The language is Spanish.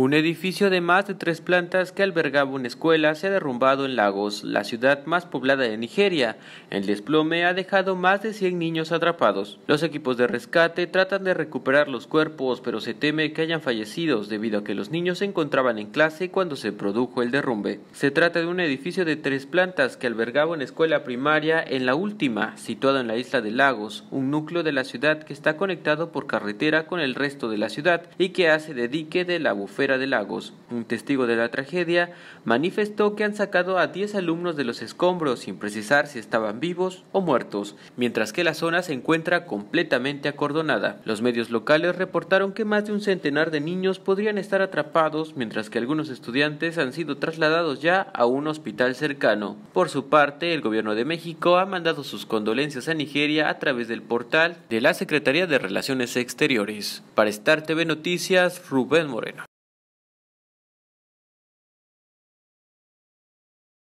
Un edificio de más de tres plantas que albergaba una escuela se ha derrumbado en Lagos, la ciudad más poblada de Nigeria. El desplome ha dejado más de 100 niños atrapados. Los equipos de rescate tratan de recuperar los cuerpos, pero se teme que hayan fallecido debido a que los niños se encontraban en clase cuando se produjo el derrumbe. Se trata de un edificio de tres plantas que albergaba una escuela primaria en la última, situada en la isla de Lagos, un núcleo de la ciudad que está conectado por carretera con el resto de la ciudad y que hace de dique de la bufera de Lagos, un testigo de la tragedia, manifestó que han sacado a 10 alumnos de los escombros sin precisar si estaban vivos o muertos, mientras que la zona se encuentra completamente acordonada. Los medios locales reportaron que más de un centenar de niños podrían estar atrapados, mientras que algunos estudiantes han sido trasladados ya a un hospital cercano. Por su parte, el gobierno de México ha mandado sus condolencias a Nigeria a través del portal de la Secretaría de Relaciones Exteriores. Para estar TV Noticias, Rubén Moreno.